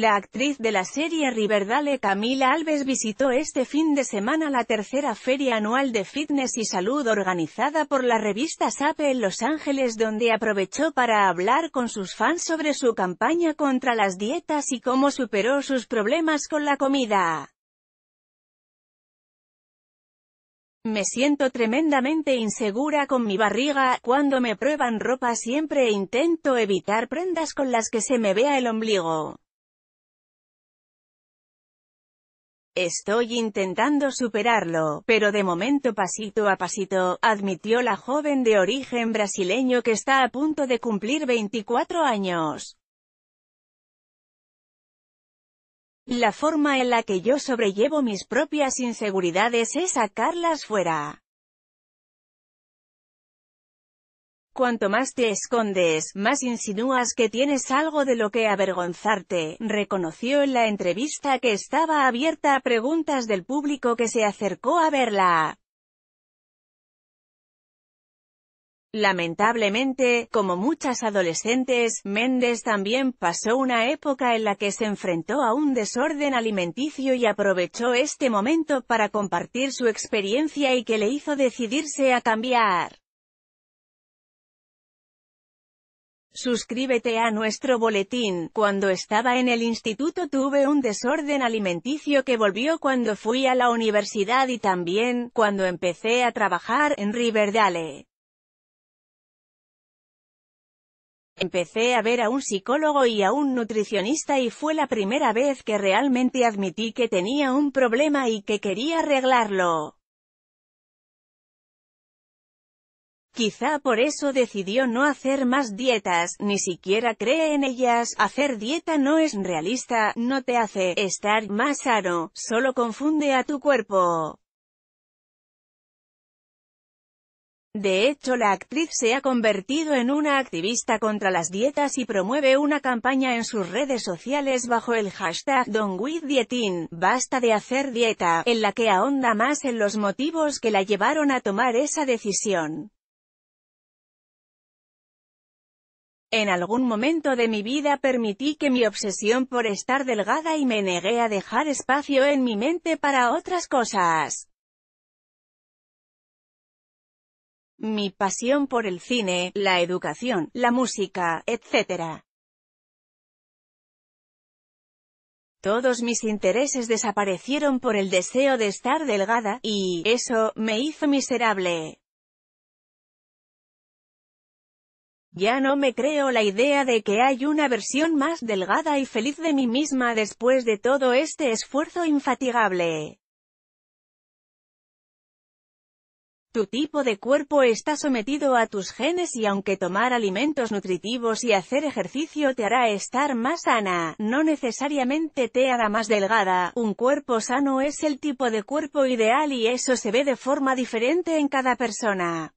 La actriz de la serie Riverdale Camila Alves visitó este fin de semana la tercera feria anual de fitness y salud organizada por la revista SAPE en Los Ángeles donde aprovechó para hablar con sus fans sobre su campaña contra las dietas y cómo superó sus problemas con la comida. Me siento tremendamente insegura con mi barriga, cuando me prueban ropa siempre e intento evitar prendas con las que se me vea el ombligo. Estoy intentando superarlo, pero de momento pasito a pasito, admitió la joven de origen brasileño que está a punto de cumplir 24 años. La forma en la que yo sobrellevo mis propias inseguridades es sacarlas fuera. cuanto más te escondes, más insinúas que tienes algo de lo que avergonzarte, reconoció en la entrevista que estaba abierta a preguntas del público que se acercó a verla. Lamentablemente, como muchas adolescentes, Méndez también pasó una época en la que se enfrentó a un desorden alimenticio y aprovechó este momento para compartir su experiencia y que le hizo decidirse a cambiar. Suscríbete a nuestro boletín. Cuando estaba en el instituto tuve un desorden alimenticio que volvió cuando fui a la universidad y también, cuando empecé a trabajar en Riverdale. Empecé a ver a un psicólogo y a un nutricionista y fue la primera vez que realmente admití que tenía un problema y que quería arreglarlo. Quizá por eso decidió no hacer más dietas, ni siquiera cree en ellas, hacer dieta no es realista, no te hace estar más sano, solo confunde a tu cuerpo. De hecho la actriz se ha convertido en una activista contra las dietas y promueve una campaña en sus redes sociales bajo el hashtag Don'tWithDietin, basta de hacer dieta, en la que ahonda más en los motivos que la llevaron a tomar esa decisión. En algún momento de mi vida permití que mi obsesión por estar delgada y me negué a dejar espacio en mi mente para otras cosas. Mi pasión por el cine, la educación, la música, etc. Todos mis intereses desaparecieron por el deseo de estar delgada, y, eso, me hizo miserable. Ya no me creo la idea de que hay una versión más delgada y feliz de mí misma después de todo este esfuerzo infatigable. Tu tipo de cuerpo está sometido a tus genes y aunque tomar alimentos nutritivos y hacer ejercicio te hará estar más sana, no necesariamente te hará más delgada. Un cuerpo sano es el tipo de cuerpo ideal y eso se ve de forma diferente en cada persona.